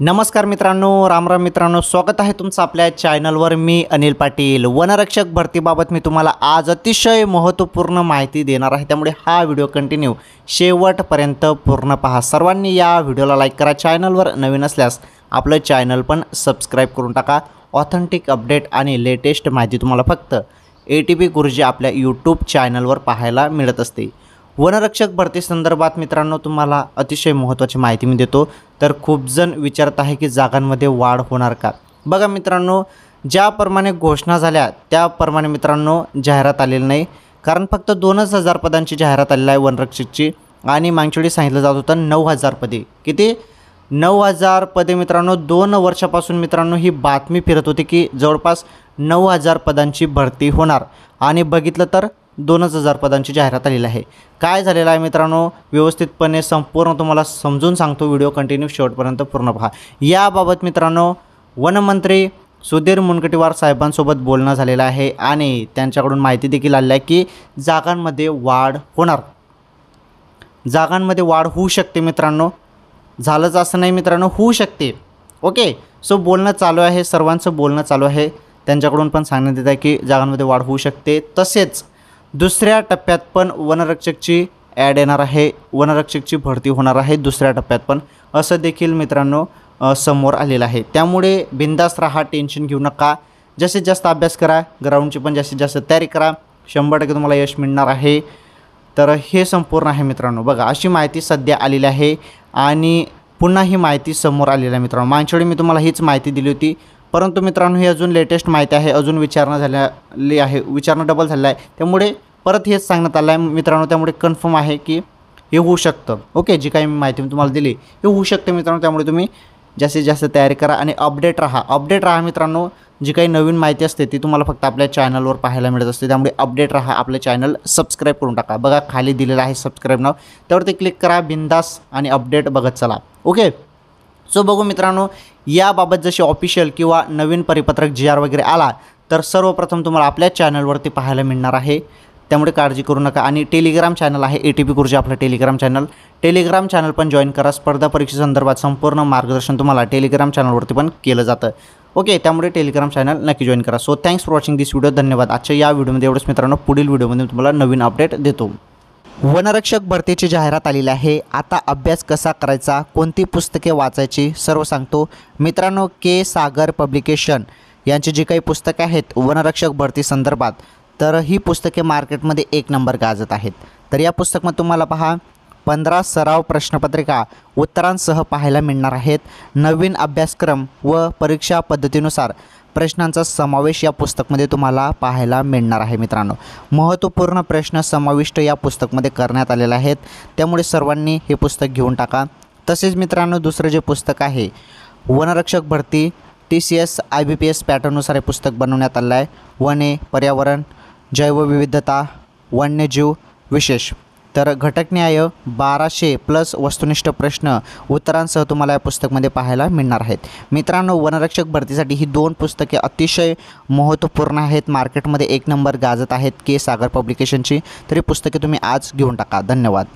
नमस्कार मित्रांनो रामराम मित्रांनो स्वागत आहे तुमचं आपल्या चॅनलवर मी अनिल पाटील वनरक्षक भरतीबाबत मी तुम्हाला आज अतिशय महत्त्वपूर्ण माहिती देणार आहे त्यामुळे हा व्हिडिओ कंटिन्यू शेवटपर्यंत पूर्ण पहा सर्वांनी या व्हिडिओला लाईक करा चॅनलवर नवीन असल्यास आपलं चॅनल पण सबस्क्राईब करून टाका ऑथेंटिक अपडेट आणि लेटेस्ट माहिती तुम्हाला फक्त ए टी पी गुरुजी आपल्या यूट्यूब चॅनलवर पाहायला मिळत असते वनरक्षक भरती संदर्भात मित्रांनो तुम्हाला अतिशय महत्त्वाची माहिती मी देतो तर खूप जण विचारत आहे की जागांमध्ये वाढ होणार का बघा मित्रांनो ज्याप्रमाणे घोषणा झाल्या त्याप्रमाणे मित्रांनो जाहिरात आलेली नाही कारण फक्त दोनच हजार पदांची जाहिरात आलेली आहे वनरक्षकची आणि मागच्यावेळी सांगितलं जात होतं नऊ हजार पदे किती नऊ हजार पदे मित्रांनो दोन वर्षापासून मित्रांनो ही बातमी फिरत होती की जवळपास नऊ हजार पदांची भरती होणार आणि बघितलं तर दोनच हजार पदांची जाहिरात आलेली आहे काय झालेलं आहे मित्रांनो व्यवस्थितपणे संपूर्ण तुम्हाला समजून सांगतो व्हिडिओ कंटिन्यू शेवटपर्यंत पूर्ण पहा याबाबत मित्रांनो वनमंत्री सुधीर मुनगटीवार साहेबांसोबत बोलणं झालेलं आहे आणि त्यांच्याकडून माहिती देखील आली आहे की जागांमध्ये वाढ होणार जागांमध्ये वाढ होऊ शकते मित्रांनो झालंच असं नाही मित्रांनो होऊ शकते ओके सो बोलणं चालू आहे सर्वांचं बोलणं चालू आहे त्यांच्याकडून पण सांगण्यात येत आहे की जागांमध्ये वाढ होऊ शकते तसेच दुसऱ्या टप्प्यात पण वनरक्षकची ॲड येणार आहे वनरक्षकची भरती होणार आहे दुसऱ्या टप्प्यात पण असं देखील मित्रांनो समोर आलेलं आहे त्यामुळे बिंदास राहा टेन्शन घेऊ नका जास्तीत जास्त अभ्यास करा ग्राउंडची पण जास्तीत जास्त तयारी करा शंभर टक्के तुम्हाला यश मिळणार आहे तर हे संपूर्ण आहे मित्रांनो बघा अशी माहिती सध्या आलेली आहे आणि पुन्हा ही माहिती समोर आलेली आहे मित्रांनो वेळी मी तुम्हाला हीच माहिती दिली होती परंतु मित्रांनो ही अजून लेटेस्ट माहिती आहे अजून विचारणं झालेली आहे विचारणं डबल झालेला आहे त्यामुळे परत हेच सांगण्यात आलं आहे मित्रांनो त्यामुळे कन्फर्म आहे की हे होऊ शकतं ओके जी काही माहिती मी तुम्हाला दिली हे होऊ शकते मित्रांनो त्यामुळे तुम्ही जास्तीत जास्त तयारी करा आणि अपडेट राहा अपडेट राहा मित्रांनो जी काही नवीन माहिती असते ती तुम्हाला फक्त आपल्या चॅनलवर पाहायला मिळत असते त्यामुळे अपडेट राहा आपले चॅनल सबस्क्राईब करून टाका बघा खाली दिलेलं आहे सबस्क्राईब नाव त्यावरती क्लिक करा बिंदास आणि अपडेट बघत चला ओके सो बघू मित्रांनो याबाबत जसे ऑफिशियल किंवा नवीन परिपत्रक जी आर वगैरे आला तर सर्वप्रथम तुम्हाला आपल्या चॅनलवरती पाहायला मिळणार आहे त्यामुळे काळजी करू नका आणि टेलिग्राम चॅनल आहे ए टी पी गुरुजी आपलं टेलिग्राम चॅनल टेलिग्राम चॅनल पण जॉईन करा स्पर्धा परीक्षेसंदर्भात संपूर्ण मार्गदर्शन तुम्हाला टेलिग्राम चॅनलवरती पण केलं जातं ओके त्यामुळे टेलिग्राम चॅनल नक्की जॉईन करा so thanks for watching this video धन्यवाद आजच्या या व्हिडिओमध्ये एवढंच मित्रांनो पुढील व्हिडिओमध्ये तुम्हाला नवीन अपडेट देतो वनरक्षक भरतीची जाहिरात आलेली आहे आता अभ्यास कसा करायचा कोणती पुस्तके वाचायची सर्व सांगतो मित्रांनो के सागर पब्लिकेशन यांची जी काही पुस्तके आहेत वनरक्षक भरती संदर्भात तर ही पुस्तके मार्केटमध्ये एक नंबर गाजत आहेत तर या पुस्तकमध्ये तुम्हाला पहा पंधरा सराव प्रश्नपत्रिका उत्तरांसह पाहायला मिळणार आहेत नवीन अभ्यासक्रम व परीक्षा पद्धतीनुसार प्रश्नांचा समावेश या पुस्तकमध्ये तुम्हाला पाहायला मिळणार आहे मित्रांनो महत्त्वपूर्ण प्रश्न समाविष्ट या पुस्तकमध्ये करण्यात आलेले आहेत त्यामुळे सर्वांनी हे पुस्तक घेऊन टाका तसेच मित्रांनो दुसरं जे पुस्तक आहे वनरक्षक भरती T C S I B P S पॅटर्ननुसार हे पुस्तक बनवण्यात आलं आहे वने पर्यावरण जैवविविधता वन्यजीव विशेष तर घटकन्याय बाराशे प्लस वस्तुनिष्ठ प्रश्न उत्तरांसह तुम्हाला या पुस्तकमध्ये पाहायला मिळणार आहेत मित्रांनो वनरक्षक भरतीसाठी ही दोन पुस्तके अतिशय महत्त्वपूर्ण आहेत मार्केटमध्ये एक नंबर गाजत आहेत के सागर पब्लिकेशनची तरी पुस्तके तुम्ही आज घेऊन टाका धन्यवाद